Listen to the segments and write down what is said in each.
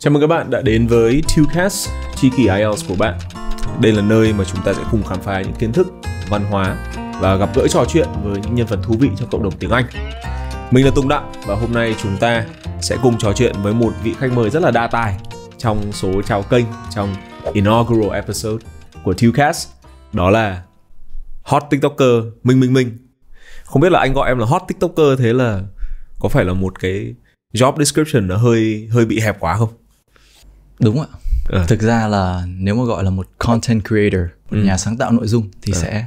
Chào mừng các bạn đã đến với TUCAS, chi kỷ IELTS của bạn. Đây là nơi mà chúng ta sẽ cùng khám phá những kiến thức, văn hóa và gặp gỡ trò chuyện với những nhân vật thú vị trong cộng đồng tiếng Anh. Mình là Tùng Đặng và hôm nay chúng ta sẽ cùng trò chuyện với một vị khách mời rất là đa tài trong số chào kênh trong inaugural episode của TUCAS. Đó là hot tiktoker Minh Minh Minh. Không biết là anh gọi em là hot tiktoker thế là có phải là một cái job description nó hơi hơi bị hẹp quá không? đúng ạ ừ. thực ra là nếu mà gọi là một content creator một ừ. nhà sáng tạo nội dung thì ừ. sẽ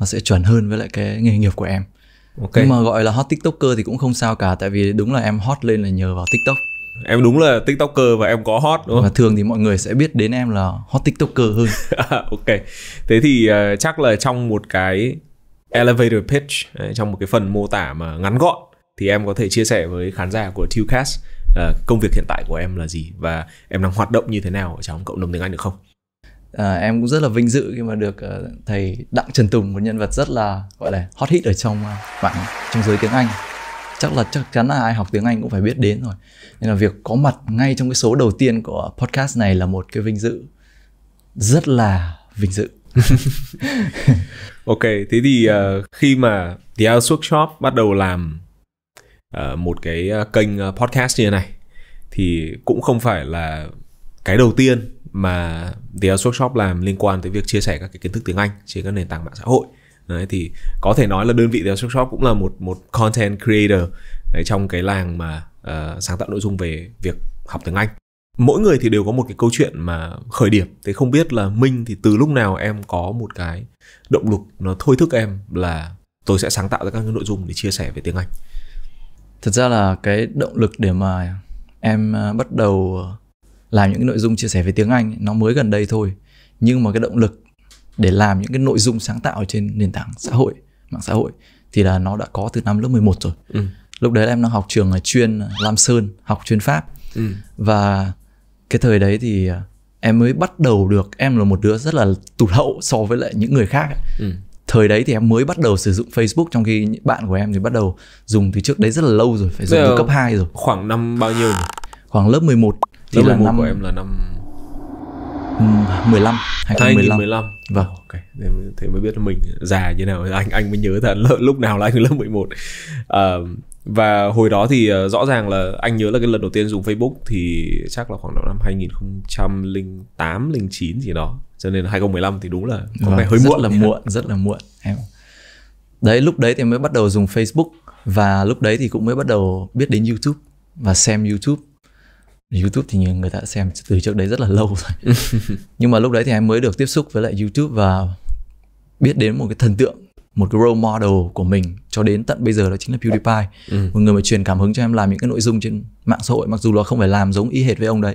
nó sẽ chuẩn hơn với lại cái nghề nghiệp của em okay. nhưng mà gọi là hot tiktoker thì cũng không sao cả tại vì đúng là em hot lên là nhờ vào tiktok em đúng là tiktoker và em có hot đúng không và thường thì mọi người sẽ biết đến em là hot tiktoker hơn ok thế thì uh, chắc là trong một cái elevator pitch trong một cái phần mô tả mà ngắn gọn thì em có thể chia sẻ với khán giả của Tucast Ờ, công việc hiện tại của em là gì và em đang hoạt động như thế nào trong cộng đồng tiếng Anh được không? À, em cũng rất là vinh dự khi mà được uh, thầy Đặng Trần Tùng một nhân vật rất là gọi là hot hit ở trong uh, trong giới tiếng Anh chắc là chắc chắn là ai học tiếng Anh cũng phải biết đến rồi nên là việc có mặt ngay trong cái số đầu tiên của podcast này là một cái vinh dự rất là vinh dự ok thế thì uh, khi mà The House shop bắt đầu làm uh, một cái kênh podcast như thế này thì cũng không phải là cái đầu tiên mà The Asus Workshop làm liên quan tới việc chia sẻ các cái kiến thức tiếng Anh trên các nền tảng mạng xã hội đấy thì có thể nói là đơn vị The Asus Workshop cũng là một một content creator đấy, trong cái làng mà uh, sáng tạo nội dung về việc học tiếng Anh mỗi người thì đều có một cái câu chuyện mà khởi điểm thế không biết là minh thì từ lúc nào em có một cái động lực nó thôi thúc em là tôi sẽ sáng tạo ra các cái nội dung để chia sẻ về tiếng anh thật ra là cái động lực để mà em ờ, bắt đầu ờ, làm những nội dung chia sẻ về tiếng Anh nó mới gần đây thôi nhưng mà cái động lực để làm những cái nội dung sáng tạo trên nền tảng xã hội mạng xã hội thì là nó đã có từ năm lớp 11 rồi ừ. lúc đấy là em đang học trường ở ờ, chuyên Lam Sơn học chuyên Pháp ừ. và cái thời đấy thì em mới bắt đầu được em là một đứa rất là tụt hậu so với lại những người khác ừ thời đấy thì em mới bắt đầu sử dụng Facebook trong khi những bạn của em thì bắt đầu dùng từ trước đấy rất là lâu rồi phải dùng từ cấp 2 rồi khoảng năm bao nhiêu nhỉ? khoảng lớp 11 thì lớp 11 là năm của em là năm 15 2015. 2015. Vâng. Ok, thế mới, thế mới biết mình già như nào. Anh anh mới nhớ là lúc nào là anh lớp 11. À, ờ, và hồi đó thì ờ, rõ ràng là anh nhớ là cái lần đầu tiên dùng Facebook thì chắc là khoảng độ năm 2008 09 gì đó cho nên là 2015 thì đúng là có vâng, vẻ hơi rất muộn là muộn rất là muộn em đấy lúc đấy thì mới bắt đầu dùng Facebook và lúc đấy thì cũng mới bắt đầu biết đến YouTube và xem YouTube YouTube thì người ta xem từ trước đấy rất là lâu rồi nhưng mà lúc đấy thì em mới được tiếp xúc với lại YouTube và biết đến một cái thần tượng một cái role model của mình cho đến tận bây giờ đó chính là PewDiePie ừ. một người mà truyền cảm hứng cho em làm những cái nội dung trên mạng xã hội mặc dù nó không phải làm giống y hệt với ông đấy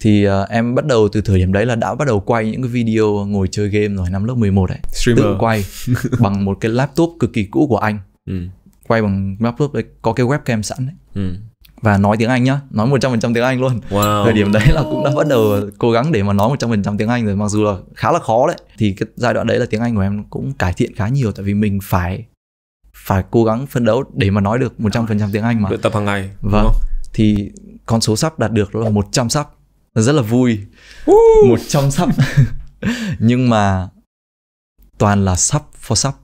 thì uh, em bắt đầu từ thời điểm đấy là đã bắt đầu quay những cái video ngồi chơi game rồi năm lớp 11 đấy Streamer. tự quay bằng một cái laptop cực kỳ cũ của anh ừ. quay bằng laptop đấy có cái webcam sẵn đấy ừ. và nói tiếng Anh nhá nói 100% tiếng Anh luôn wow. thời điểm đấy là cũng đã bắt đầu cố gắng để mà nói 100% tiếng Anh rồi mặc dù là khá là khó đấy thì cái giai đoạn đấy là tiếng Anh của em cũng cải thiện khá nhiều tại vì mình phải phải cố gắng phân đấu để mà nói được 100% tiếng Anh mà luyện tập hàng ngày vâng thì con số sắp đạt được đó là 100 sắp rất là vui uh. một trong sắp nhưng mà toàn là sắp for sắp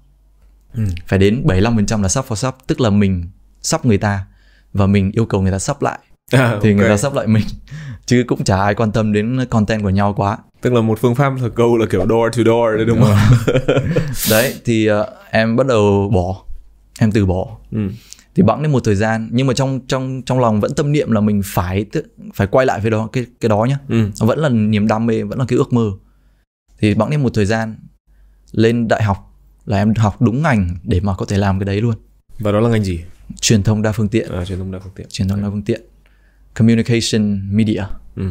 ừ. phải đến 75% là sắp for sắp tức là mình sắp người ta và mình yêu cầu người ta sắp lại à, thì okay. người ta sắp lại mình chứ cũng chả ai quan tâm đến content của nhau quá tức là một phương pháp thật câu là kiểu door to door đấy đúng không đấy thì uh, em bắt đầu bỏ em từ bỏ ừ thì bẵng đến một thời gian nhưng mà trong trong trong lòng vẫn tâm niệm là mình phải phải quay lại với đó cái cái đó nhá ừ. nó vẫn là niềm đam mê vẫn là cái ước mơ thì bẵng đến một thời gian lên đại học là em học đúng ngành để mà có thể làm cái đấy luôn và đó là ngành gì truyền thông đa phương tiện à, truyền thông đa phương tiện truyền thông đa phương tiện communication media ừ.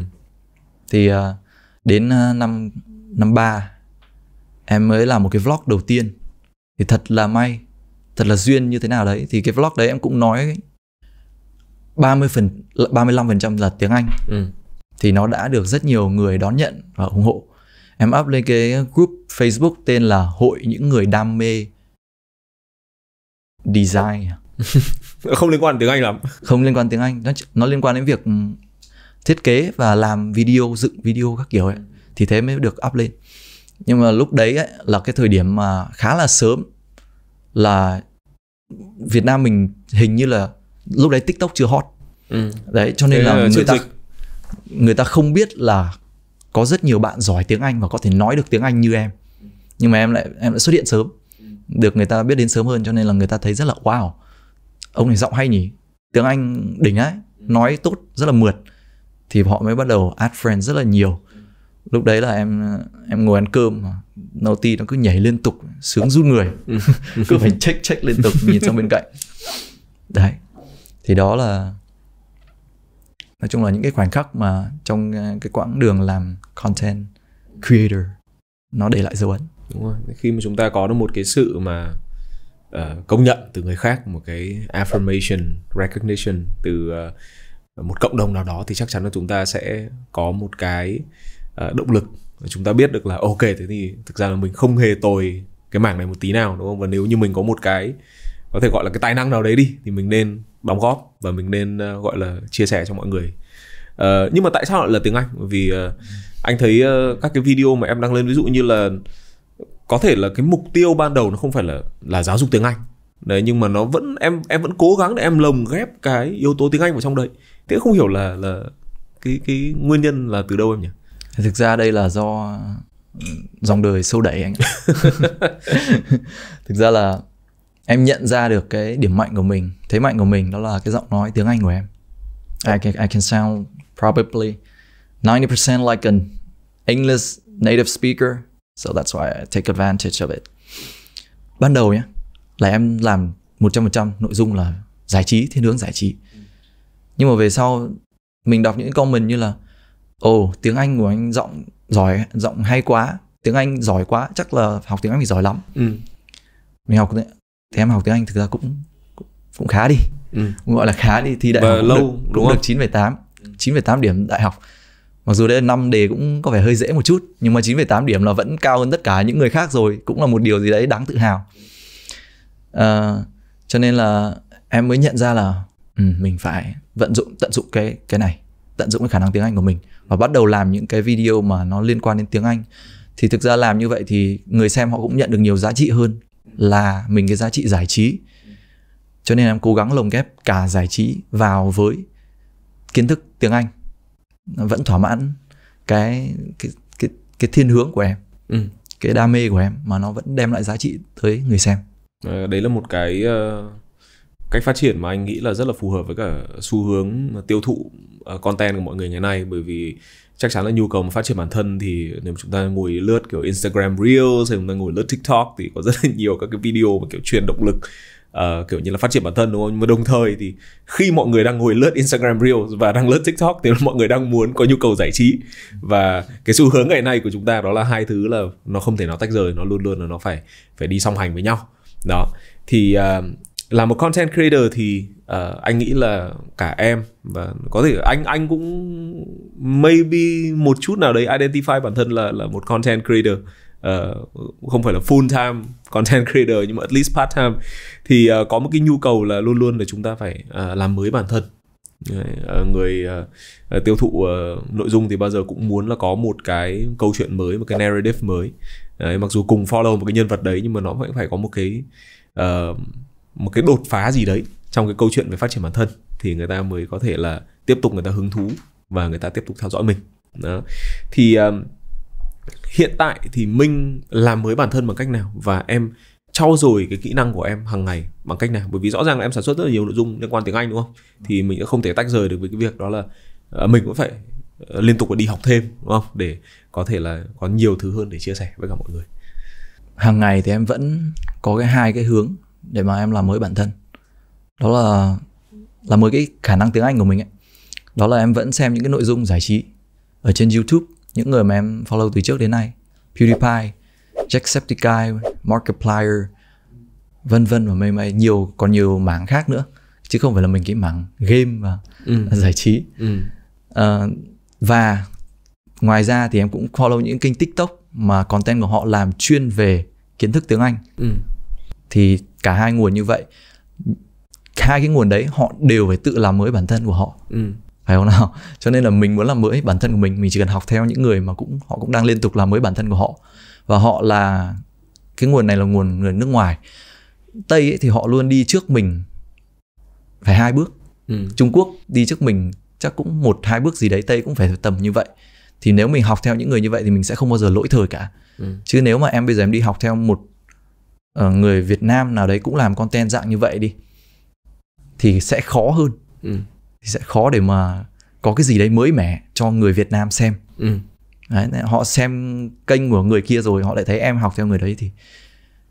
thì uh, đến uh, năm năm ba em mới làm một cái vlog đầu tiên thì thật là may thật là duyên như thế nào đấy thì cái vlog đấy em cũng nói 30 phần 35% là tiếng Anh. Ừ. Thì nó đã được rất nhiều người đón nhận và ủng hộ. Em up lên cái group Facebook tên là Hội những người đam mê design. không liên quan tiếng Anh lắm. Không liên quan tiếng Anh, nó nó liên quan đến việc thiết kế và làm video, dựng video các kiểu ấy. Thì thế mới được up lên. Nhưng mà lúc đấy ấy, là cái thời điểm mà khá là sớm là Việt Nam mình hình như là lúc đấy TikTok chưa hot ừ. đấy cho nên Thế là, người ta dịch. người ta không biết là có rất nhiều bạn giỏi tiếng Anh và có thể nói được tiếng Anh như em nhưng mà em lại em lại xuất hiện sớm được người ta biết đến sớm hơn cho nên là người ta thấy rất là wow ông này giọng hay nhỉ tiếng Anh đỉnh ấy nói tốt rất là mượt thì họ mới bắt đầu add friend rất là nhiều lúc đấy là em em ngồi ăn cơm mà naughty nó cứ nhảy liên tục sướng run người ừ. cứ phải check check liên tục nhìn sang bên cạnh đấy thì đó là nói chung là những cái khoảnh khắc mà trong ờ, cái quãng đường làm content creator nó để lại dấu ấn đúng rồi khi mà chúng ta có được một cái sự mà uh, công nhận từ người khác một cái affirmation recognition từ uh, một cộng đồng nào đó thì chắc chắn là chúng ta sẽ có một cái Ờ, động lực chúng ta biết được là ok thế thì thực ra là mình không hề tồi cái mảng này một tí nào đúng không và nếu như mình có một cái có thể gọi là cái tài năng nào đấy đi thì mình nên đóng góp và mình nên ờ, gọi là chia sẻ cho mọi người uh, nhưng mà tại sao lại là tiếng anh vì uh, anh thấy uh, các cái video mà em đăng lên ví dụ như là có thể là cái mục tiêu ban đầu nó không phải là là giáo dục tiếng anh đấy nhưng mà nó vẫn em em vẫn cố gắng để em lồng ghép cái yếu tố tiếng anh vào trong đấy thế không hiểu là là cái cái nguyên nhân là từ đâu em nhỉ thực ra đây là do ừ, dòng đời sâu đẩy anh thực ra là em nhận ra được cái điểm mạnh của mình thế mạnh của mình đó là cái giọng nói tiếng anh của em I can, I can sound probably 90% like an English native speaker so that's why I take advantage of it ban đầu nhé là em làm 100% nội dung là giải trí thiên hướng giải trí nhưng mà về sau mình đọc những comment như là ồ oh, tiếng anh của anh giọng giỏi giọng hay quá tiếng anh giỏi quá chắc là học tiếng anh phải giỏi lắm ừ. mình học thế em học tiếng anh thực ra cũng cũng khá đi ừ. gọi là khá đi thì đại học lâu đúng cũng được chín tám chín tám điểm đại học mặc dù đây là năm đề cũng có vẻ hơi dễ một chút nhưng mà chín tám điểm là vẫn cao hơn tất cả những người khác rồi cũng là một điều gì đấy đáng tự hào à, cho nên là em mới nhận ra là ừ, mình phải vận dụng tận dụng cái cái này tận dụng cái khả năng tiếng anh của mình và bắt đầu làm những cái video mà nó liên quan đến tiếng Anh thì thực ra làm như vậy thì người xem họ cũng nhận được nhiều giá trị hơn là mình cái giá trị giải trí cho nên em cố gắng lồng ghép cả giải trí vào với kiến thức tiếng Anh vẫn thỏa mãn cái cái cái, cái thiên hướng của em ừ. cái đam mê của em mà nó vẫn đem lại giá trị tới người xem à, đấy là một cái ờ, cách phát triển mà anh nghĩ là rất là phù hợp với cả xu hướng tiêu thụ Ờ, content của mọi người ngày nay bởi vì chắc chắn là nhu cầu mà phát triển bản thân thì nếu chúng ta ngồi lướt kiểu Instagram Reels hay chúng ta ngồi lướt TikTok thì có rất là nhiều các cái video mà kiểu truyền động lực uh, kiểu như là phát triển bản thân đúng không nhưng mà đồng thời thì khi mọi người đang ngồi lướt Instagram Reels và đang lướt TikTok thì mọi người đang muốn có nhu cầu giải trí và cái xu hướng ngày nay của chúng ta đó là hai thứ là nó không thể nó tách rời nó luôn luôn là nó phải phải đi song hành với nhau đó thì uh, ờ, là một content creator thì uh, anh nghĩ là cả em và có thể anh anh cũng maybe một chút nào đấy identify bản thân là là một content creator uh, không phải là full time content creator nhưng mà at least part time thì uh, có một cái nhu cầu là luôn luôn là chúng ta phải uh, làm mới bản thân người uh, tiêu thụ uh, nội dung thì bao giờ cũng muốn là có một cái câu chuyện mới một cái narrative mới đấy, mặc dù cùng follow một cái nhân vật đấy nhưng mà nó vẫn phải có một cái uh, một cái đột phá gì đấy trong cái câu chuyện về phát triển bản thân thì người ta mới có thể là tiếp tục người ta hứng thú và người ta tiếp tục theo dõi mình đó thì um, hiện tại thì minh làm mới bản thân bằng cách nào và em trau dồi cái kỹ năng của em hàng ngày bằng cách nào bởi vì rõ ràng là em sản xuất rất là nhiều nội dung liên quan tiếng anh đúng không thì mình cũng không thể tách rời được với cái việc đó là uh, mình cũng phải ờ, liên tục đi học thêm đúng không để có thể là có nhiều thứ hơn để chia sẻ với cả mọi người hàng ngày thì em vẫn có cái hai cái hướng để mà em làm mới bản thân đó là là mới cái khả năng tiếng Anh của mình ấy. Đó là em vẫn xem những cái nội dung giải trí ở trên YouTube, những người mà em follow từ trước đến nay, PewDiePie, Jacksepticeye, Markiplier, vân vân và mây mây nhiều còn nhiều mảng khác nữa chứ không phải là mình cái mảng game và ừ. giải trí ừ. à, và ngoài ra thì em cũng follow những kênh tiktok mà content của họ làm chuyên về kiến thức tiếng anh ừ. thì cả hai nguồn như vậy hai cái nguồn đấy họ đều phải tự làm mới bản thân của họ ừ. phải không nào cho nên là mình muốn làm mới bản thân của mình mình chỉ cần học theo những người mà cũng họ cũng đang liên tục làm mới bản thân của họ và họ là cái nguồn này là nguồn người nước ngoài tây ấy, thì họ luôn đi trước mình phải hai bước ừ. trung quốc đi trước mình chắc cũng một hai bước gì đấy tây cũng phải tầm như vậy thì nếu mình học theo những người như vậy thì mình sẽ không bao giờ lỗi thời cả ừ. chứ nếu mà em bây giờ em đi học theo một uh, người việt nam nào đấy cũng làm content dạng như vậy đi thì sẽ khó hơn ừ. thì sẽ khó để mà có cái gì đấy mới mẻ cho người Việt Nam xem ừ. đấy, họ xem kênh của người kia rồi họ lại thấy em học theo người đấy thì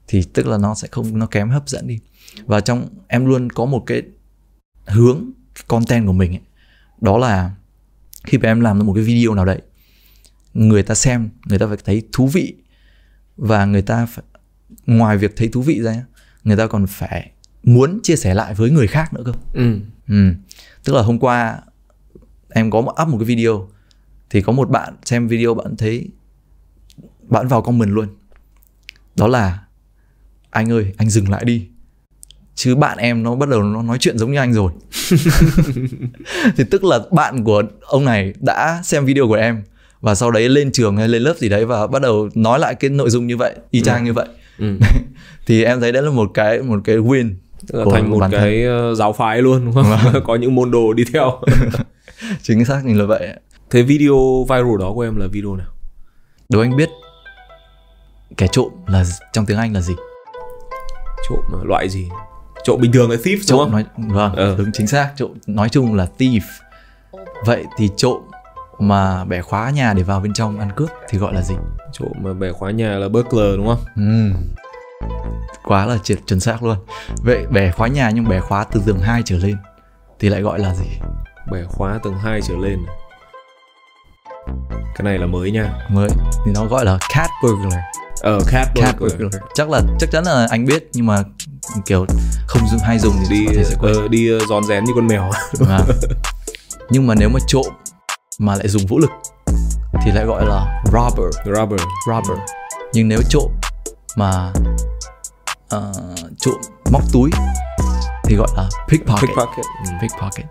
thì tức là nó sẽ không nó kém hấp dẫn đi và trong em luôn có một cái hướng cái content của mình ấy, đó là khi mà em làm được một cái video nào đấy người ta xem người ta phải thấy thú vị và người ta phải, ngoài việc thấy thú vị ra người ta còn phải muốn chia sẻ lại với người khác nữa cơ ừ. Ừ. tức là hôm qua em có up một cái video thì có một bạn xem video bạn thấy bạn vào comment luôn đó là anh ơi anh dừng lại đi chứ bạn em nó bắt đầu nó nói chuyện giống như anh rồi thì tức là bạn của ông này đã xem video của em và sau đấy lên trường hay lên lớp gì đấy và bắt đầu nói lại cái nội dung như vậy y chang ừ. như vậy ừ. thì em thấy đấy là một cái một cái win là thành một cái thân. Ờ, giáo phái luôn đúng không? Vâng. có những môn đồ đi theo. Chính xác như là vậy. Thế video viral đó của em là video nào? Đố anh biết kẻ trộm là trong tiếng Anh là gì? Trộm loại gì? Trộm bình thường là thief trộm đúng không? Nói, vâng, ừ. đúng chính xác. Trộm nói chung là thief. Vậy thì trộm mà bẻ khóa nhà để vào bên trong ăn cướp thì gọi là gì? Trộm mà bẻ khóa nhà là burglar đúng không? Ừ quá là triệt chuẩn xác luôn vậy bẻ khóa nhà nhưng bẻ khóa từ tầng 2 trở lên thì lại gọi là gì bẻ khóa tầng 2 trở lên cái này là mới nha mới thì nó gọi là cat burglar ờ cat burglar, cat burglar. chắc là chắc chắn là anh biết nhưng mà kiểu không dùng hay dùng thì đi sẽ quên. Uh, đi giòn ờ, rén như con mèo à. nhưng mà nếu mà trộm mà lại dùng vũ lực thì lại gọi là robber robber robber nhưng nếu trộm mà Ờ, trộm móc túi thì gọi là pickpocket. Pickpocket. Ừ, pickpocket.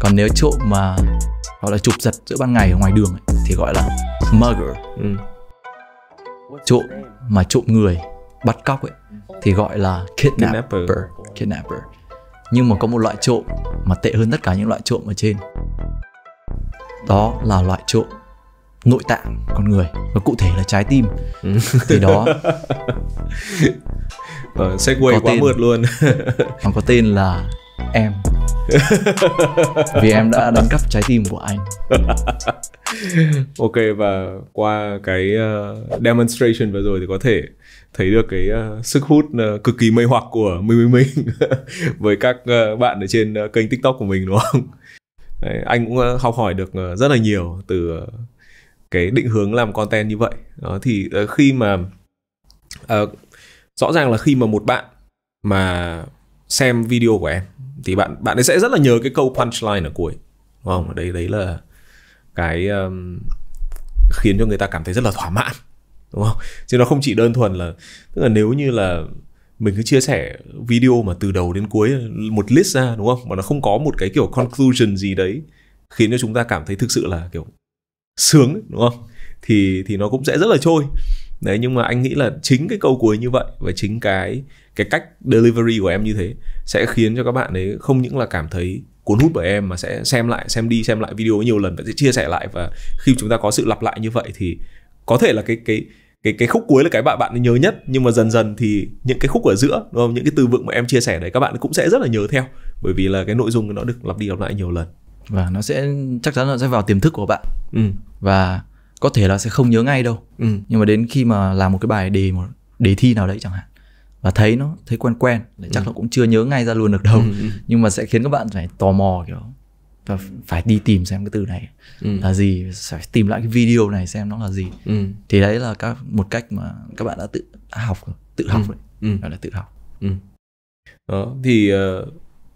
Còn nếu trộm mà gọi là chụp giật giữa ban ngày ở ngoài đường ấy, thì gọi là murder. Ừ. Trộm mà trộm người, bắt cóc ấy thì gọi là kidnapper. Kidnapper. Nhưng mà có một loại trộm mà tệ hơn tất cả những loại trộm ở trên. Đó là loại trộm nội tạng con người và cụ thể là trái tim thì đó ờ, segue quá mượt luôn còn có tên là em vì em đã đánh cắp trái tim của anh ok và qua cái ờ, demonstration vừa rồi thì có thể thấy được cái ờ, sức hút ờ, cực kỳ mê hoặc của mình mình mình với các bạn ở trên kênh tiktok của mình đúng không Đấy, anh cũng học hỏi được rất là nhiều từ cái định hướng làm content như vậy đó thì uh, khi mà uh, rõ ràng là khi mà một bạn mà xem video của em thì bạn bạn ấy sẽ rất là nhớ cái câu punchline ở cuối đúng không đấy đấy là cái um, khiến cho người ta cảm thấy rất là thỏa mãn đúng không chứ nó không chỉ đơn thuần là tức là nếu như là mình cứ chia sẻ video mà từ đầu đến cuối một list ra đúng không mà nó không có một cái kiểu conclusion gì đấy khiến cho chúng ta cảm thấy thực sự là kiểu sướng đúng không thì thì nó cũng sẽ rất là trôi đấy nhưng mà anh nghĩ là chính cái câu cuối như vậy và chính cái cái cách delivery của em như thế sẽ khiến cho các bạn ấy không những là cảm thấy cuốn hút bởi em mà sẽ xem lại xem đi xem lại video nhiều lần và sẽ chia sẻ lại và khi chúng ta có sự lặp lại như vậy thì có thể là cái cái cái cái khúc cuối là cái bạn bạn nhớ nhất nhưng mà dần dần thì những cái khúc ở giữa đúng không những cái từ vựng mà em chia sẻ đấy các bạn cũng sẽ rất là nhớ theo bởi vì là cái nội dung nó được lặp đi lặp lại nhiều lần và nó sẽ chắc chắn là sẽ vào tiềm thức của bạn ừ. và có thể là sẽ không nhớ ngay đâu ừ. nhưng mà đến khi mà làm một cái bài đề một đề thi nào đấy chẳng hạn và thấy nó thấy quen quen chắc ừ. nó cũng chưa nhớ ngay ra luôn được đâu ừ, ừ. nhưng mà sẽ khiến các bạn phải tò mò kiểu và phải đi tìm xem cái từ này ừ. là gì phải tìm lại cái video này xem nó là gì ừ. thì đấy là các một cách mà các bạn đã tự đã học tự học ừ. đấy ừ. là tự học ừ. đó thì uh,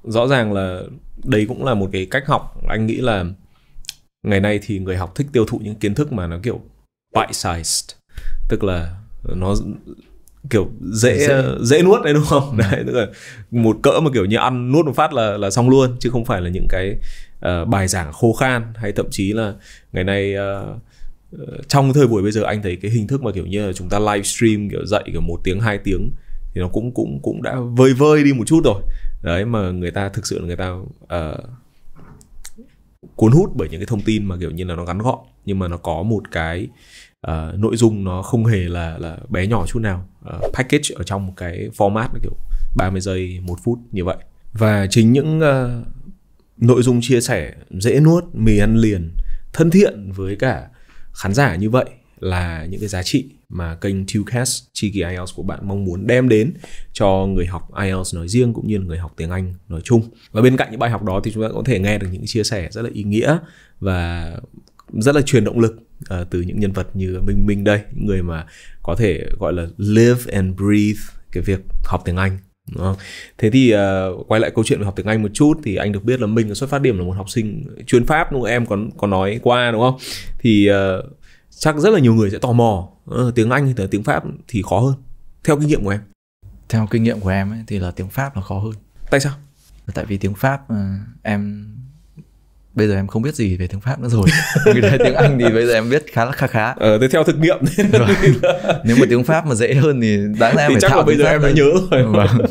rõ ràng là đấy cũng là một cái cách học anh nghĩ là ngày nay thì người học thích tiêu thụ những kiến thức mà nó kiểu bite sized tức là nó kiểu dễ dễ, dễ nuốt đấy đúng không ừ. đấy tức là một cỡ mà kiểu như ăn nuốt một phát là là xong luôn chứ không phải là những cái uh, bài giảng khô khan hay thậm chí là ngày nay uh, trong thời buổi bây giờ anh thấy cái hình thức mà kiểu như là chúng ta livestream kiểu dạy kiểu một tiếng hai tiếng thì nó cũng cũng cũng đã vơi vơi đi một chút rồi đấy mà người ta thực sự là người ta uh, cuốn hút bởi những cái thông tin mà kiểu như là nó ngắn gọn nhưng mà nó có một cái uh, nội dung nó không hề là là bé nhỏ chút nào uh, package ở trong một cái format kiểu 30 giây một phút như vậy và chính những uh, nội dung chia sẻ dễ nuốt mì ăn liền thân thiện với cả khán giả như vậy là những cái giá trị mà kênh Tucast Chi kỳ IELTS của bạn mong muốn đem đến cho người học IELTS nói riêng cũng như người học tiếng Anh nói chung. Và bên cạnh những bài học đó thì chúng ta có thể nghe được những chia sẻ rất là ý nghĩa và rất là truyền động lực uh, từ những nhân vật như Minh Minh đây, những người mà có thể gọi là live and breathe cái việc học tiếng Anh Đúng không? Thế thì uh, quay lại câu chuyện về học tiếng Anh một chút thì anh được biết là mình xuất phát điểm là một học sinh chuyên Pháp đúng không? Em còn có nói qua đúng không? Thì uh, chắc rất là nhiều người sẽ tò mò Ờ, tiếng Anh hay tiếng Pháp thì khó hơn theo kinh nghiệm của em theo kinh nghiệm của em ấy, thì là tiếng Pháp là khó hơn tại sao tại vì tiếng Pháp ờ, em bây giờ em không biết gì về tiếng Pháp nữa rồi tiếng Anh thì bây giờ em biết khá là khá khá ờ, thế theo thực nghiệm nếu mà tiếng Pháp mà dễ hơn thì đáng lẽ em phải chắc là bây giờ em đã nhớ rồi vâng.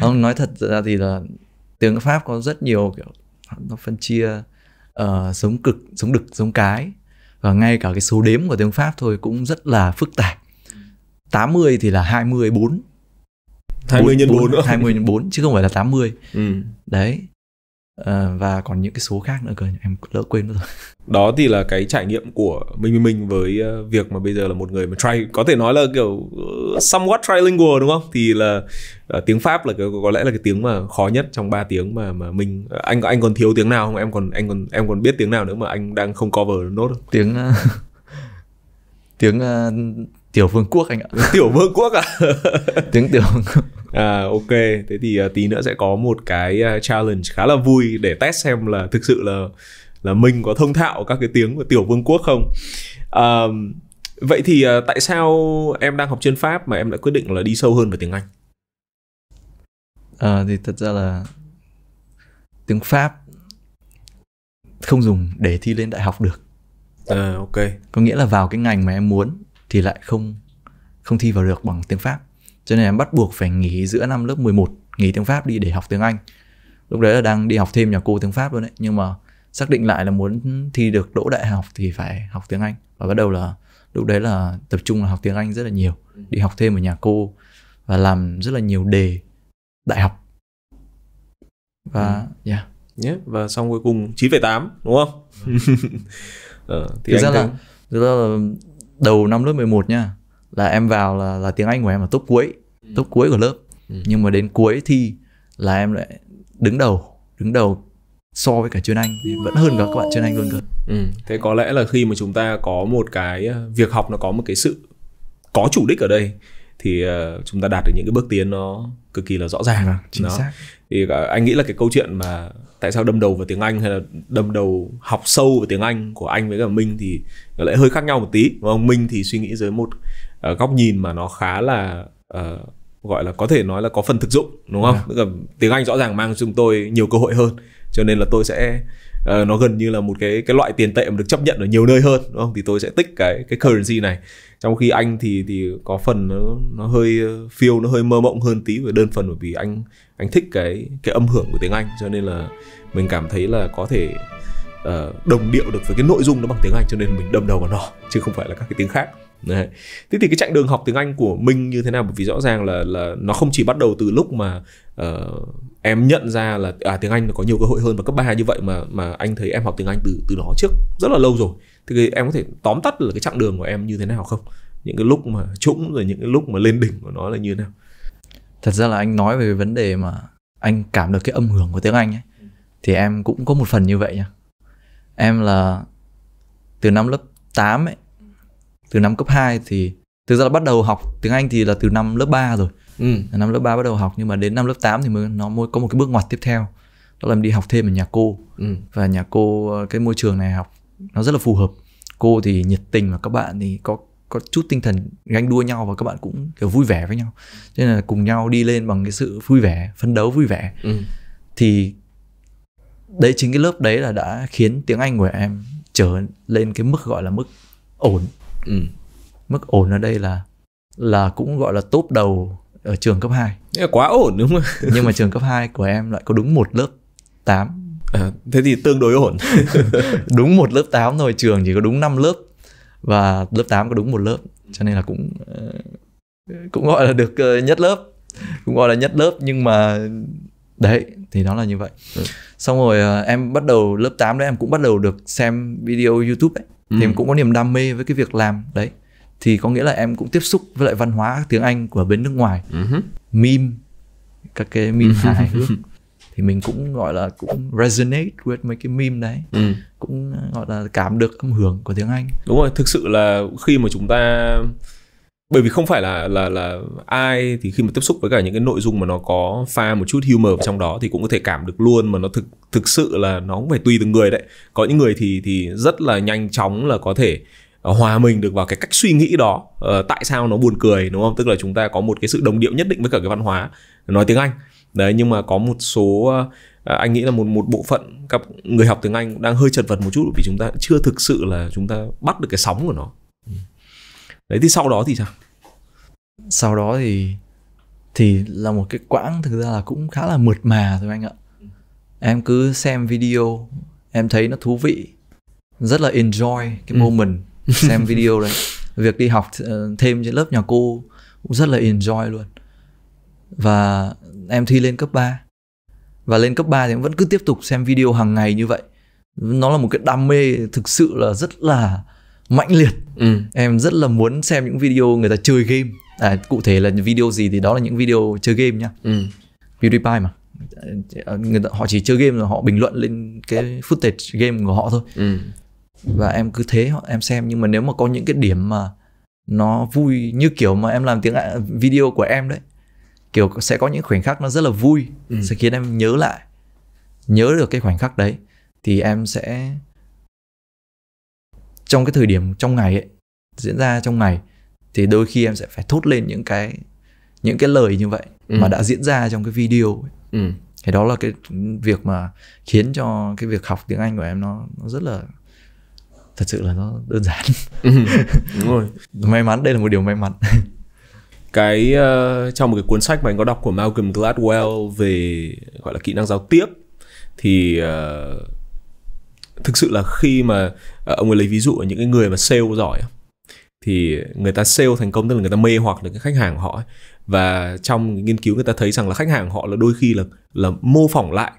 không nói thật ra thì là tiếng Pháp có rất nhiều kiểu nó phân chia uh, ờ, giống cực giống đực giống cái và ngay cả cái số đếm của tiếng Pháp thôi cũng rất là phức tạp 80 thì là 24 20 nhân 4, 4 nữa 20 nhân 4 chứ không phải là 80 ừ. đấy à, và còn những cái số khác nữa cơ em lỡ quên nữa rồi đó thì là cái trải nghiệm của mình mình với ờ, việc mà bây giờ là một người mà try có thể nói là kiểu ờ, somewhat trilingual đúng không thì là uh, tiếng pháp là cái, có lẽ là cái tiếng mà khó nhất trong ba tiếng mà mà mình ờ, anh anh còn thiếu tiếng nào không em còn anh còn em còn biết tiếng nào nữa mà anh đang không cover nốt không tiếng uh, tiếng uh, tiểu vương quốc anh ạ tiểu vương quốc à tiếng tiểu à ok thế thì uh, tí nữa sẽ có một cái uh, challenge khá là vui để test xem là thực sự là là mình có thông thạo các cái tiếng của tiểu vương quốc không um, Vậy thì ờ, tại sao em đang học chuyên Pháp mà em lại quyết định là đi sâu hơn về tiếng Anh? À, thì thật ra là tiếng Pháp không dùng để thi lên đại học được. À, ok. Có nghĩa là vào cái ngành mà em muốn thì lại không không thi vào được bằng tiếng Pháp. Cho nên em bắt buộc phải nghỉ giữa năm lớp 11, nghỉ tiếng Pháp đi để học tiếng Anh. Lúc đấy là đang đi học thêm nhà cô tiếng Pháp luôn đấy, nhưng mà xác định lại là muốn thi được đỗ đại học thì phải học tiếng Anh và bắt đầu là lúc đấy là tập trung là học tiếng anh rất là nhiều ừ. đi học thêm ở nhà cô và làm rất là nhiều đề đại học và ừ. yeah nhé yeah, và xong cuối cùng 9,8 đúng không? ờ, thì thực ra là thực ra là đầu năm lớp 11 nha là em vào là là tiếng Anh của em là top cuối ừ. top cuối của lớp ừ. nhưng mà đến cuối thi là em lại đứng đầu đứng đầu so với cả chuyên anh vẫn hơn cả các bạn chuyên anh luôn cơ ừ. thế có lẽ là khi mà chúng ta có một cái ờ, việc học nó có một cái sự có chủ đích ở đây thì ờ, chúng ta đạt được những cái bước tiến nó cực kỳ là rõ ràng vâng, chính đó. xác thì ờ, anh nghĩ là cái câu chuyện mà tại sao đâm đầu vào tiếng anh hay là đâm đầu học sâu vào tiếng anh của anh với cả minh thì có lẽ hơi khác nhau một tí mà ông minh thì suy nghĩ dưới một góc nhìn mà nó khá là uh, gọi là có thể nói là có phần thực dụng đúng không? À. Tức là tiếng Anh rõ ràng mang cho chúng tôi nhiều cơ hội hơn cho nên là tôi sẽ uh, nó gần như là một cái cái loại tiền tệ mà được chấp nhận ở nhiều nơi hơn đúng không thì tôi sẽ tích cái cái currency này trong khi anh thì thì có phần nó nó hơi ờ, phiêu nó hơi mơ mộng hơn tí về đơn phần bởi vì anh anh thích cái cái âm hưởng của tiếng anh cho nên là mình cảm thấy là có thể uh, đồng điệu được với cái nội dung nó bằng tiếng anh cho nên mình đâm đầu vào nó chứ không phải là các cái tiếng khác Đấy. Thế thì cái chặng đường học tiếng Anh của mình như thế nào bởi vì rõ ràng là là nó không chỉ bắt đầu từ lúc mà uh, em nhận ra là à, tiếng Anh có nhiều cơ hội hơn và cấp 3 như vậy mà mà anh thấy em học tiếng Anh từ từ đó trước rất là lâu rồi. Thì em có thể tóm tắt là cái chặng đường của em như thế nào không? Những cái lúc mà trũng rồi những cái lúc mà lên đỉnh của nó là như thế nào? Thật ra là anh nói về vấn đề mà anh cảm được cái âm hưởng của tiếng Anh ấy thì em cũng có một phần như vậy nha. Em là từ năm lớp 8 ấy từ năm cấp 2 thì thực ra là bắt đầu học tiếng Anh thì là từ năm lớp 3 rồi ừ. năm lớp 3 bắt đầu học nhưng mà đến năm lớp 8 thì mới nó mới có một cái bước ngoặt tiếp theo đó là em đi học thêm ở nhà cô ừ. và nhà cô cái môi trường này học nó rất là phù hợp cô thì nhiệt tình và các bạn thì có có chút tinh thần ganh đua nhau và các bạn cũng kiểu vui vẻ với nhau cho nên là cùng nhau đi lên bằng cái sự vui vẻ phấn đấu vui vẻ ừ. thì đấy chính cái lớp đấy là đã khiến tiếng anh của em trở lên cái mức gọi là mức ổn Ừ. mức ổn ở đây là là cũng gọi là top đầu ở trường cấp 2 quá ổn đúng không nhưng mà trường cấp 2 của em lại có đúng một lớp 8 à, thế thì tương đối ổn đúng một lớp 8 thôi trường chỉ có đúng 5 lớp và lớp 8 có đúng một lớp cho nên là cũng ờ, cũng gọi là được ờ, nhất lớp cũng gọi là nhất lớp nhưng mà đấy thì nó là như vậy ừ. xong rồi ờ, em bắt đầu lớp 8 đấy em cũng bắt đầu được xem video youtube đấy ừ. thì em cũng có niềm đam mê với cái việc làm đấy thì có nghĩa là em cũng tiếp xúc với lại văn hóa tiếng Anh của bên nước ngoài uh meme các cái meme hài hước thì mình cũng gọi là cũng resonate with mấy cái meme đấy ừ. cũng ờ, gọi là cảm được âm hưởng của tiếng Anh đúng rồi thực sự là khi mà chúng ta bởi vì không phải là là là ai thì khi mà tiếp xúc với cả những cái nội dung mà nó có pha một chút humor vào trong đó thì cũng có thể cảm được luôn mà nó thực thực sự là nó cũng phải tùy từng người đấy có những người thì thì rất là nhanh chóng là có thể ờ, hòa mình được vào cái cách suy nghĩ đó ờ, tại sao nó buồn cười đúng không tức là chúng ta có một cái sự đồng điệu nhất định với cả cái văn hóa nói tiếng anh đấy nhưng mà có một số ờ, anh nghĩ là một một bộ phận các người học tiếng anh đang hơi chật vật một chút vì chúng ta chưa thực sự là chúng ta bắt được cái sóng của nó đấy thì sau đó thì sao sau đó thì thì là một cái quãng thực ra là cũng khá là mượt mà thôi anh ạ em cứ xem video em thấy nó thú vị rất là enjoy cái ừ. moment ừ. xem video đấy việc đi học ờ, thêm trên lớp nhà cô cũng rất là enjoy luôn và em thi lên cấp 3 và lên cấp 3 thì em vẫn cứ tiếp tục xem video hàng ngày như vậy nó là một cái đam mê thực sự là rất là mãnh liệt ừ. em rất là muốn xem những video người ta chơi game à, cụ thể là video gì thì đó là những video chơi game nhá ừ. PewDiePie mà à, người ta, họ chỉ chơi game rồi họ bình luận lên cái footage game của họ thôi ừ. và em cứ thế em xem nhưng mà nếu mà có những cái điểm mà nó vui như kiểu mà em làm tiếng video của em đấy kiểu sẽ có những khoảnh khắc nó rất là vui ừ. sẽ khiến em nhớ lại nhớ được cái khoảnh khắc đấy thì em sẽ trong cái thời điểm trong ngày ấy diễn ra trong ngày thì đôi khi em sẽ phải thốt lên những cái những cái lời như vậy ừ. mà đã diễn ra trong cái video ấy. Ừ. thì đó là cái việc mà khiến cho cái việc học tiếng anh của em nó, nó rất là thật sự là nó đơn giản ừ. đúng rồi may mắn đây là một điều may mắn cái uh, trong một cái cuốn sách mà anh có đọc của Malcolm Gladwell về gọi là kỹ năng giao tiếp thì uh, thực sự là khi mà ờ, ông ấy lấy ví dụ ở những cái người mà sale giỏi thì người ta sale thành công tức là người ta mê hoặc được cái khách hàng của họ ấy. và trong nghiên cứu người ta thấy rằng là khách hàng của họ là đôi khi là là mô phỏng lại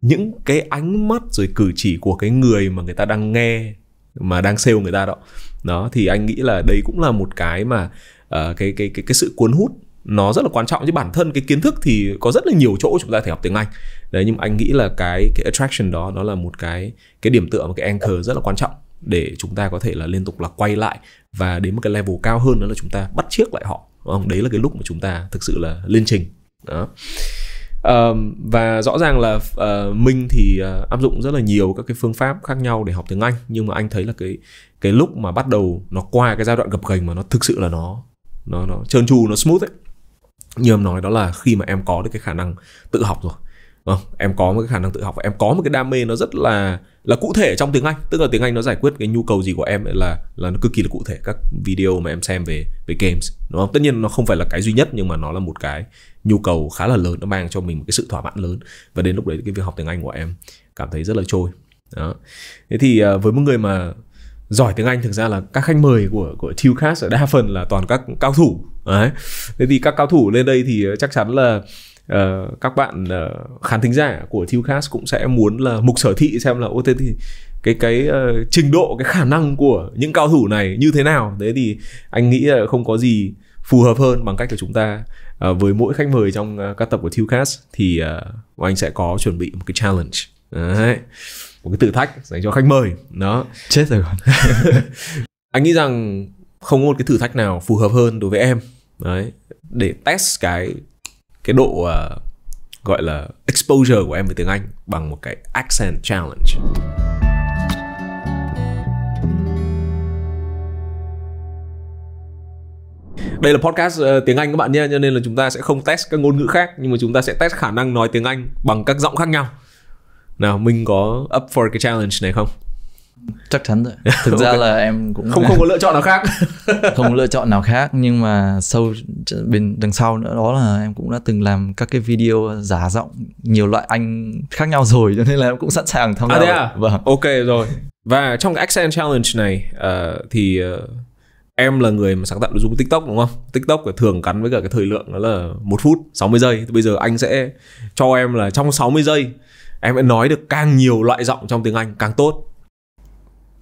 những cái ánh mắt rồi cử chỉ của cái người mà người ta đang nghe mà đang sale người ta đó đó thì anh nghĩ là đây cũng là một cái mà uh, cái cái cái cái sự cuốn hút nó rất là quan trọng chứ bản thân cái kiến thức thì có rất là nhiều chỗ chúng ta thể học tiếng Anh đấy nhưng anh nghĩ là cái cái attraction đó nó là một cái cái điểm tựa một cái anchor rất là quan trọng để chúng ta có thể là liên tục là quay lại và đến một cái level cao hơn đó là chúng ta bắt chiếc lại họ đúng không đấy là cái lúc mà chúng ta thực sự là lên trình đó Uh, và rõ ràng là uh, Minh thì uh, áp dụng rất là nhiều các cái phương pháp khác nhau để học tiếng Anh nhưng mà anh thấy là cái cái lúc mà bắt đầu nó qua cái giai đoạn gập ghềnh mà nó thực sự là nó nó nó trơn tru nó smooth ấy như em nói đó là khi mà em có được cái khả năng tự học rồi không? Vâng, em có một cái khả năng tự học và em có một cái đam mê nó rất là là cụ thể trong tiếng Anh tức là tiếng Anh nó giải quyết cái nhu cầu gì của em là là nó cực kỳ là cụ thể các video mà em xem về về games đúng không tất nhiên nó không phải là cái duy nhất nhưng mà nó là một cái nhu cầu khá là lớn nó mang cho mình một cái sự thỏa mãn lớn và đến lúc đấy cái việc học tiếng Anh của em cảm thấy rất là trôi đó thế thì à, với một người mà giỏi tiếng Anh thực ra là các khách mời của của ở đa phần là toàn các cao thủ đấy thế thì các cao thủ lên đây thì ờ, chắc chắn là uh, các bạn uh, khán thính giả của Tillcast cũng sẽ muốn là mục sở thị xem là thì cái cái uh, trình độ cái khả năng của những cao thủ này như thế nào thế thì anh nghĩ là không có gì phù hợp hơn bằng cách là chúng ta uh, với mỗi khách mời trong uh, các tập của Tillcast thì uh, anh sẽ có chuẩn bị một cái challenge đấy một cái thử thách dành cho khách mời đó chết rồi còn anh nghĩ rằng không có một cái thử thách nào phù hợp hơn đối với em đấy để test cái cái độ uh, gọi là exposure của em về tiếng Anh bằng một cái accent challenge. Đây là podcast uh, tiếng Anh các bạn nhé, cho nên là chúng ta sẽ không test các ngôn ngữ khác nhưng mà chúng ta sẽ test khả năng nói tiếng Anh bằng các giọng khác nhau nào mình có up for cái challenge này không chắc chắn rồi thực okay. ra là em cũng không không có lựa chọn nào khác không có lựa chọn nào khác nhưng mà sâu bên đằng sau nữa đó là em cũng đã từng làm các cái video giả giọng nhiều loại anh khác nhau rồi cho nên là em cũng sẵn sàng tham à, gia à, à? vâng ok rồi và trong cái accent challenge này uh, thì uh, em là người mà sáng tạo nội dung tiktok đúng không tiktok thường gắn với cả cái thời lượng đó là một phút 60 giây bây giờ anh sẽ cho em là trong 60 giây em sẽ nói được càng nhiều loại giọng trong tiếng anh càng tốt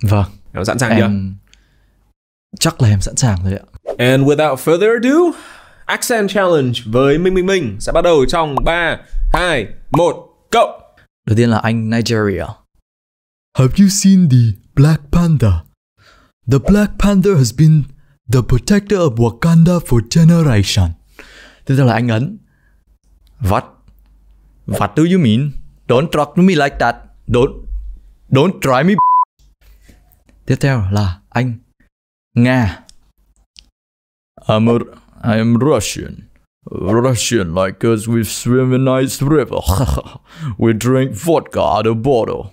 vâng em sẵn sàng em... chưa chắc là em sẵn sàng rồi ạ and without further ado accent challenge với minh minh minh sẽ bắt đầu trong 3, 2, 1, cộng. đầu tiên là anh nigeria have you seen the black panda the black panda has been the protector of wakanda for generations. tiếp theo là anh ấn what what do you mean Don't talk to me like that. Don't don't try me. Tiếp theo là Anh, Nga. I'm a, I'm Russian. Russian like us, we swim in nice river. we drink vodka out of bottle.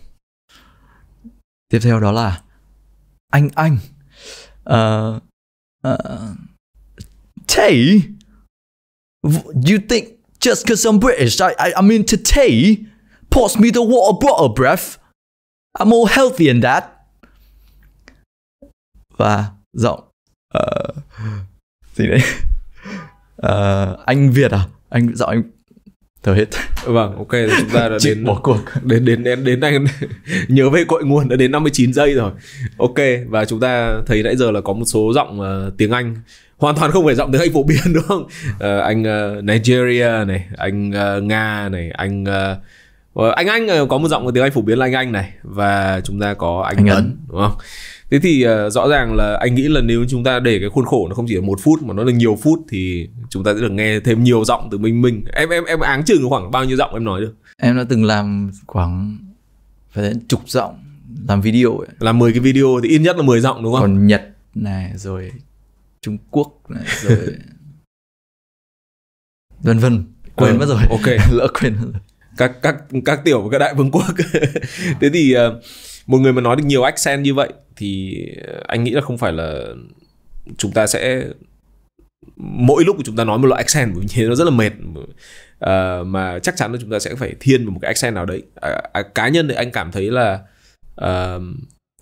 Tiếp theo đó là Anh Anh. Uh, uh, Tay? You think just because I'm British, I, I, I'm into tea? pours me the water bottle, breath. I'm all healthy in that. Và giọng uh, gì đấy? Uh, anh Việt à? Anh giọng anh thở hết vâng ok rồi chúng ta đã đến bỏ cuộc đến đến đến đến anh nhớ về cội nguồn đã đến 59 giây rồi ok và chúng ta thấy nãy giờ là có một số giọng uh, tiếng anh hoàn toàn không phải giọng tiếng anh phổ biến đúng không uh, anh uh, nigeria này anh uh, nga này anh uh, Ờ, anh anh ờ, có một giọng tiếng anh phổ biến là anh anh này và chúng ta có anh, anh ấn, ấn đúng không thế thì uh, rõ ràng là anh nghĩ là nếu chúng ta để cái khuôn khổ nó không chỉ là một phút mà nó là nhiều phút thì chúng ta sẽ được nghe thêm nhiều giọng từ minh minh em em em áng chừng khoảng bao nhiêu giọng em nói được em đã từng làm khoảng phải đến chục giọng làm video ấy. làm 10 cái video thì ít nhất là 10 giọng đúng không còn nhật này rồi trung quốc này rồi vân vân quên ừ, mất rồi ok lỡ quên mất rồi các các các tiểu và các đại vương quốc thế thì ờ, một người mà nói được nhiều accent như vậy thì ờ, anh nghĩ là không phải là chúng ta sẽ mỗi lúc chúng ta nói một loại accent bởi vì nó rất là mệt à, mà chắc chắn là chúng ta sẽ phải thiên về một cái accent nào đấy à, à, cá nhân thì anh cảm thấy là à,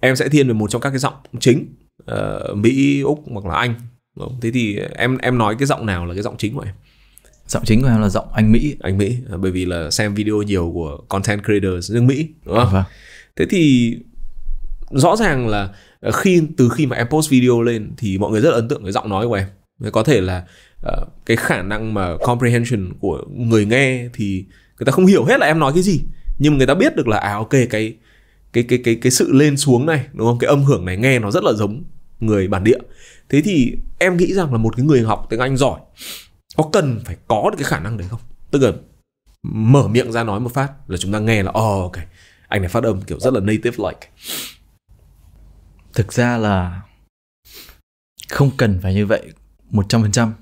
em sẽ thiên về một trong các cái giọng chính à, mỹ úc hoặc là anh đúng không? thế thì em em nói cái giọng nào là cái giọng chính của em giọng chính của em là giọng anh Mỹ anh Mỹ à, bởi vì là xem video nhiều của content creators nước Mỹ đúng không? vâng. thế thì rõ ràng là à, khi từ khi mà em post video lên thì mọi người rất ấn tượng với giọng nói của em có thể là uh, cái khả năng mà comprehension của người nghe thì người ta không hiểu hết là em nói cái gì nhưng mà người ta biết được là à ok cái cái cái cái cái sự lên xuống này đúng không cái âm hưởng này nghe nó rất là giống người bản địa thế thì em nghĩ rằng là một cái người học tiếng anh giỏi có cần phải có được cái khả năng đấy không tức là mở miệng ra nói một phát là chúng ta nghe là oh, ok anh này phát âm kiểu rất là native like thực ra là không cần phải như vậy một trăm phần trăm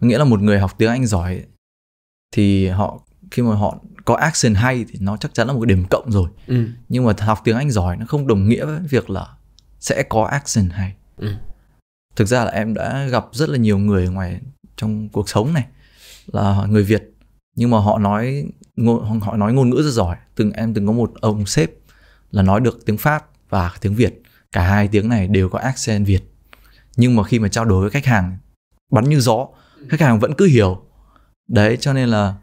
nghĩa là một người học tiếng anh giỏi thì họ khi mà họ có action hay thì nó chắc chắn là một điểm cộng rồi ừ. nhưng mà học tiếng anh giỏi nó không đồng nghĩa với việc là sẽ có action hay ừ. thực ra là em đã gặp rất là nhiều người ngoài trong cuộc sống này là người Việt nhưng mà họ nói họ nói ngôn ngữ rất giỏi từng em từng có một ông sếp là nói được tiếng Pháp và tiếng Việt cả hai tiếng này đều có accent Việt nhưng mà khi mà trao đổi với khách hàng bắn như gió khách hàng vẫn cứ hiểu đấy cho nên là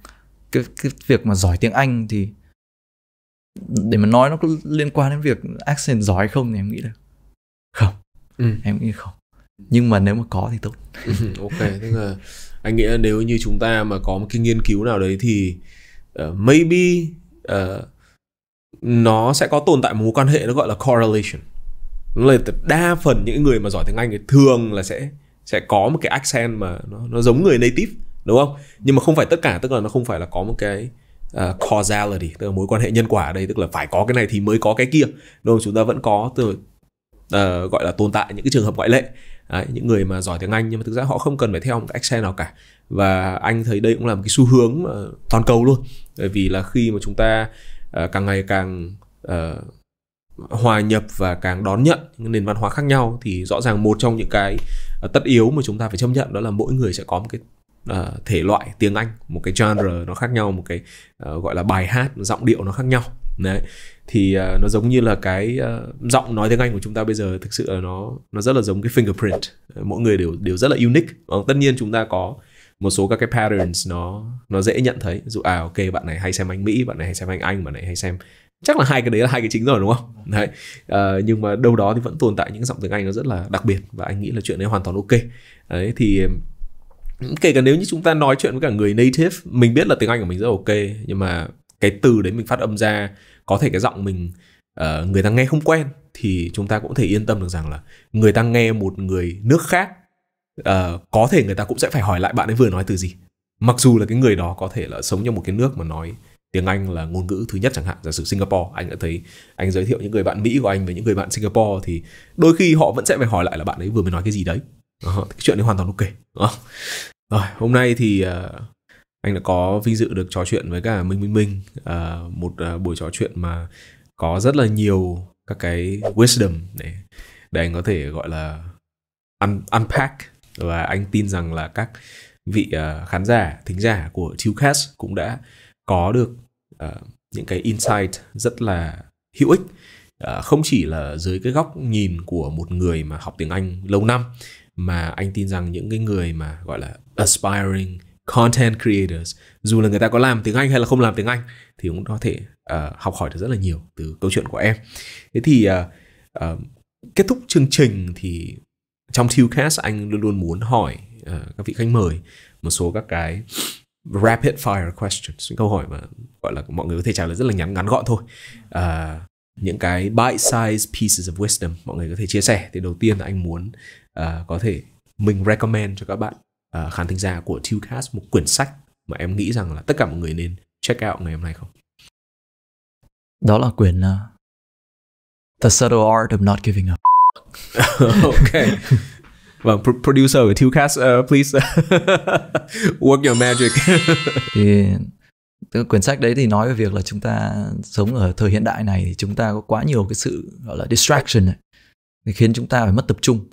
cái, cái việc mà giỏi tiếng Anh thì để mà nói nó có liên quan đến việc accent giỏi không thì em nghĩ là không ừ. em nghĩ không nhưng mà nếu mà có thì tốt ok tức là anh nghĩ là nếu như chúng ta mà có một cái nghiên cứu nào đấy thì uh, maybe uh, nó sẽ có tồn tại một mối quan hệ nó gọi là correlation nó là đa phần những người mà giỏi tiếng anh thì thường là sẽ sẽ có một cái accent mà nó, nó giống người native đúng không nhưng mà không phải tất cả tức là nó không phải là có một cái uh, causality tức là mối quan hệ nhân quả ở đây tức là phải có cái này thì mới có cái kia đúng không chúng ta vẫn có từ uh, gọi là tồn tại những cái trường hợp ngoại lệ Đấy, những người mà giỏi tiếng Anh nhưng mà thực ra họ không cần phải theo một cái Excel nào cả và anh thấy đây cũng là một cái xu hướng uh, toàn cầu luôn bởi vì là khi mà chúng ta uh, càng ngày càng uh, hòa nhập và càng đón nhận những nền văn hóa khác nhau thì rõ ràng một trong những cái uh, tất yếu mà chúng ta phải chấp nhận đó là mỗi người sẽ có một cái uh, thể loại tiếng Anh một cái genre nó khác nhau một cái uh, gọi là bài hát giọng điệu nó khác nhau đấy thì uh, nó giống như là cái uh, giọng nói tiếng Anh của chúng ta bây giờ thực sự là nó nó rất là giống cái fingerprint mỗi người đều đều rất là unique ừ, tất nhiên chúng ta có một số các cái patterns nó nó dễ nhận thấy dụ à ok bạn này hay xem anh Mỹ bạn này hay xem anh Anh bạn này hay xem chắc là hai cái đấy là hai cái chính rồi đúng không đấy uh, nhưng mà đâu đó thì vẫn tồn tại những giọng tiếng Anh nó rất là đặc biệt và anh nghĩ là chuyện đấy hoàn toàn ok đấy thì kể cả nếu như chúng ta nói chuyện với cả người native mình biết là tiếng Anh của mình rất ok nhưng mà cái từ đấy mình phát âm ra có thể cái giọng mình uh, người ta nghe không quen thì chúng ta cũng thể yên tâm được rằng là người ta nghe một người nước khác uh, có thể người ta cũng sẽ phải hỏi lại bạn ấy vừa nói từ gì mặc dù là cái người đó có thể là sống trong một cái nước mà nói tiếng Anh là ngôn ngữ thứ nhất chẳng hạn giả sử Singapore anh đã thấy anh giới thiệu những người bạn Mỹ của anh với những người bạn Singapore thì đôi khi họ vẫn sẽ phải hỏi lại là bạn ấy vừa mới nói cái gì đấy à, cái chuyện đấy hoàn toàn ok à. rồi hôm nay thì uh, anh đã có vinh dự được trò chuyện với cả Minh Minh Minh à, một à, buổi trò chuyện mà có rất là nhiều các cái wisdom để để anh có thể gọi là un, unpack và anh tin rằng là các vị uh, khán giả thính giả của Tucast cũng đã có được uh, những cái insight rất là hữu ích uh, không chỉ là dưới cái góc nhìn của một người mà học tiếng Anh lâu năm mà anh tin rằng những cái người mà gọi là aspiring content creators dù là người ta có làm tiếng Anh hay là không làm tiếng Anh thì cũng có thể uh, học hỏi được rất là nhiều từ câu chuyện của em thế thì uh, uh, kết thúc chương trình thì trong Tillcast anh luôn luôn muốn hỏi uh, các vị khách mời một số các cái rapid fire questions những câu hỏi mà gọi là mọi người có thể trả lời rất là ngắn ngắn gọn thôi uh, những cái bite size pieces of wisdom mọi người có thể chia sẻ thì đầu tiên là anh muốn uh, có thể mình recommend cho các bạn uh, khán thính giả của Tucast một quyển sách mà em nghĩ rằng là tất cả mọi người nên check out ngày hôm nay không? Đó là quyển uh, The Subtle Art of Not Giving Up. ok. Vâng, pro- producer của Tucast, uh, ờ, please work your magic. thì quyển sách đấy thì nói về việc là chúng ta sống ở thời hiện đại này thì chúng ta có quá nhiều cái sự gọi là distraction này, khiến chúng ta phải mất tập trung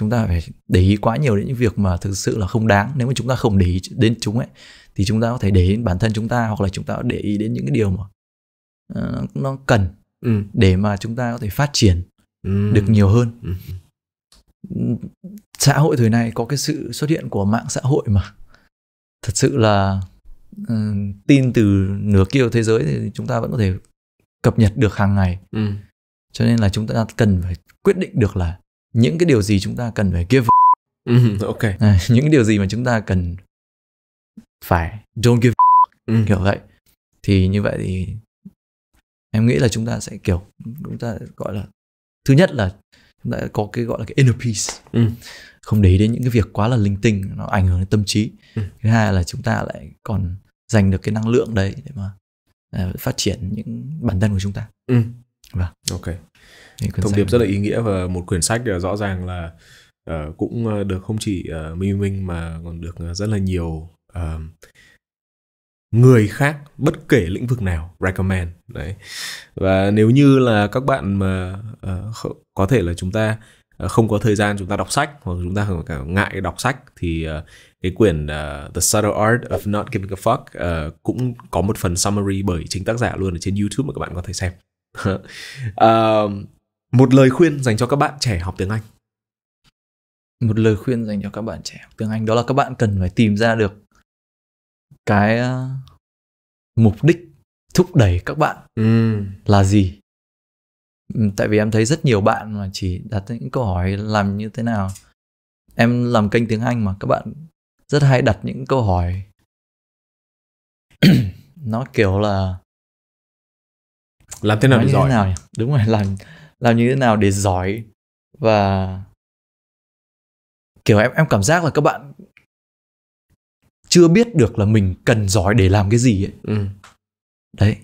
chúng ta phải để ý quá nhiều đến những việc mà thực sự là không đáng nếu mà chúng ta không để ý đến chúng ấy thì chúng ta có thể để ý đến bản thân chúng ta hoặc là chúng ta để ý đến những cái điều mà uh, nó cần ừ. để mà chúng ta có thể phát triển ừ. được nhiều hơn ừ. xã hội thời này có cái sự xuất hiện của mạng xã hội mà thật sự là uh, tin từ nửa kia thế giới thì chúng ta vẫn có thể cập nhật được hàng ngày ừ. cho nên là chúng ta cần phải quyết định được là những cái điều gì chúng ta cần phải give ừ, ok à, những điều gì mà chúng ta cần phải don't give ừ. kiểu vậy thì như vậy thì em nghĩ là chúng ta sẽ kiểu chúng ta gọi là thứ nhất là chúng ta có cái gọi là cái inner peace ừ. không để ý đến những cái việc quá là linh tinh nó ảnh hưởng đến tâm trí thứ hai là chúng ta lại còn dành được cái năng lượng đấy để mà à, phát triển những bản thân của chúng ta ừ. vâng ok thông điệp rất là ý nghĩa và một quyển sách rõ ràng là uh, cũng ờ, được không chỉ uh, minh minh mà còn được rất là nhiều uh, người khác bất kể lĩnh vực nào recommend đấy và nếu như là các bạn mà uh, có thể là chúng ta không có thời gian chúng ta đọc sách hoặc chúng ta cả ngại đọc sách thì uh, cái quyển uh, The Subtle Art of Not Giving a Fuck uh, cũng có một phần summary bởi chính tác giả luôn ở trên YouTube mà các bạn có thể xem uh, Một lời khuyên dành cho các bạn trẻ học tiếng Anh. Một lời khuyên dành cho các bạn trẻ học tiếng Anh đó là các bạn cần phải tìm ra được cái ờ, mục đích thúc đẩy các bạn ừ. là gì. Ừ, tại vì em thấy rất nhiều bạn mà chỉ đặt những câu hỏi làm như thế nào. Em làm kênh tiếng Anh mà các bạn rất hay đặt những câu hỏi nó kiểu là làm thế nào để giỏi nào nhỉ? đúng rồi làm làm như thế nào để giỏi và kiểu em em cảm giác là các bạn chưa biết được là mình cần giỏi để làm cái gì ấy. Ừ. Đấy.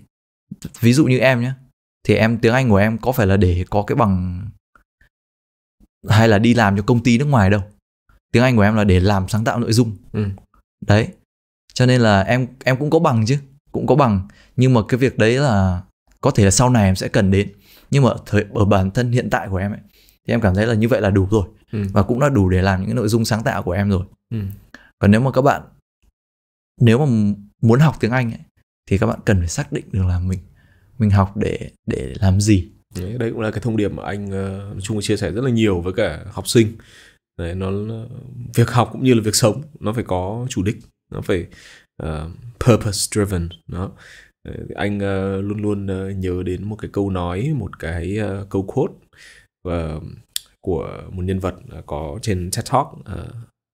Ví dụ như em nhé. Thì em tiếng Anh của em có phải là để có cái bằng hay là đi làm cho công ty nước ngoài đâu. Tiếng Anh của em là để làm sáng tạo nội dung. Ừ. Đấy. Cho nên là em em cũng có bằng chứ, cũng có bằng, nhưng mà cái việc đấy là có thể là sau này em sẽ cần đến nhưng mà ở thời ở bản thân hiện tại của em ấy thì em cảm thấy là như vậy là đủ rồi ừ. và cũng đã đủ để làm những cái nội dung sáng tạo của em rồi ừ. còn nếu mà các bạn nếu mà muốn học tiếng anh ấy, thì các bạn cần phải xác định được là mình mình học để để làm gì Đây cũng là cái thông điểm mà anh uh, chung chia sẻ rất là nhiều với cả học sinh đấy, nó việc học cũng như là việc sống nó phải có chủ đích nó phải uh, ờ, purpose driven đó anh uh, luôn luôn uh, nhớ đến một cái câu nói một cái uh, câu quote và của một nhân vật có trên TED Talk uh,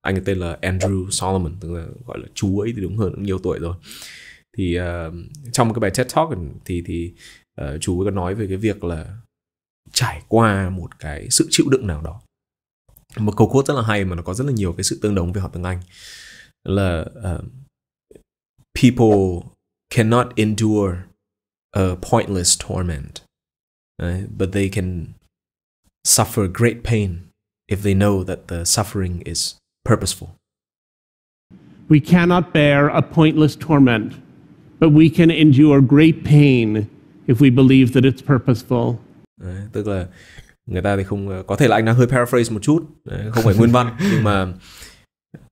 anh ấy tên là Andrew Solomon tức là gọi là chú ấy thì đúng hơn cũng nhiều tuổi rồi thì uh, trong cái bài TED Talk thì thì uh, chú ấy có nói về cái việc là trải qua một cái sự chịu đựng nào đó một câu quote rất là hay mà nó có rất là nhiều cái sự tương đồng với họ tiếng Anh là uh, people cannot endure a pointless torment, right? but they can suffer great pain if they know that the suffering is purposeful. We cannot bear a pointless torment, but we can endure great pain if we believe that it's purposeful. Đấy, tức là người ta thì không có thể là anh đang hơi paraphrase một chút, đấy, không phải nguyên văn nhưng mà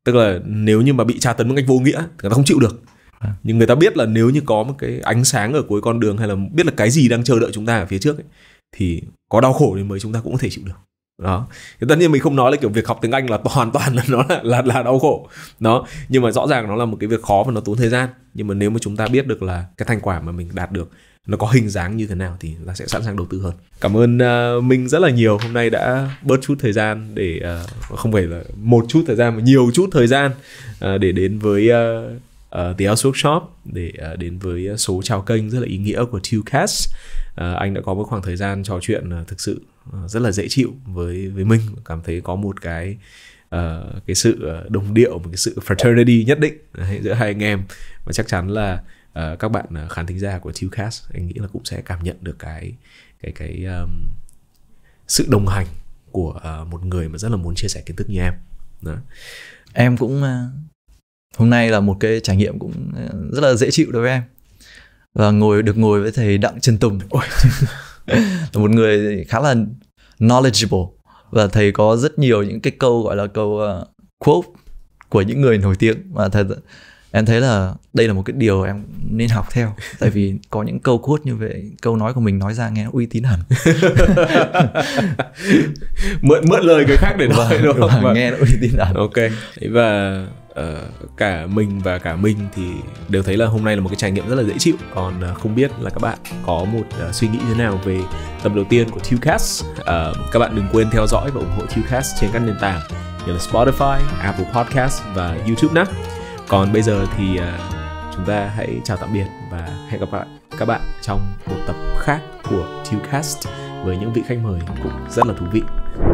tức là nếu như mà bị tra tấn một cách vô nghĩa người ta không chịu được. À. nhưng người ta biết là nếu như có một cái ánh sáng ở cuối con đường hay là biết là cái gì đang chờ đợi chúng ta ở phía trước ấy, thì có đau khổ thì mới chúng ta cũng có thể chịu được đó thì tất nhiên mình không nói là kiểu việc học tiếng anh là hoàn toàn là nó là, là là đau khổ đó nhưng mà rõ ràng nó là một cái việc khó và nó tốn thời gian nhưng mà nếu mà chúng ta biết được là cái thành quả mà mình đạt được nó có hình dáng như thế nào thì ta sẽ sẵn sàng đầu tư hơn cảm ơn uh, ờ, mình rất là nhiều hôm nay đã bớt chút thời gian để uh, không phải là một chút thời gian mà nhiều chút thời gian uh, để đến với uh, uh, The House Workshop để uh, đến với số chào kênh rất là ý nghĩa của Tucast. Uh, ờ, anh đã có một khoảng thời gian trò chuyện uh, thực sự uh, rất là dễ chịu với với mình, cảm thấy có một cái uh, cái sự đồng điệu, một cái sự fraternity nhất định đấy, giữa hai anh em và chắc chắn là uh, các bạn khán thính giả của Tucast anh nghĩ là cũng sẽ cảm nhận được cái cái cái um, sự đồng hành của uh, một người mà rất là muốn chia sẻ kiến thức như em. Đó. Em cũng uh hôm nay là một cái trải nghiệm cũng ờ, rất là dễ chịu đối với em và ngồi được ngồi với thầy đặng trần tùng là một người khá là knowledgeable và thầy có rất nhiều những cái câu gọi là câu ờ, quote của những người nổi tiếng mà thật em thấy là đây là một cái điều em nên học theo tại vì có những câu quote như vậy câu nói của mình nói ra nghe uy tín hẳn mượn mượn lời người khác để vâng, nói và, đúng không và vâng. nghe nó uy tín hẳn ok và Ờ, cả mình và cả mình thì đều thấy là hôm nay là một cái trải nghiệm rất là dễ chịu còn uh, không biết là các bạn có một uh, suy nghĩ thế nào về tập đầu tiên của Tucast uh, các bạn đừng quên theo dõi và ủng hộ Tucast trên các nền tảng như là Spotify, Apple Podcast và YouTube nhé. Còn bây giờ thì uh, chúng ta hãy chào tạm biệt và hẹn gặp lại các bạn trong một tập khác của Tucast với những vị khách mời cũng rất là thú vị.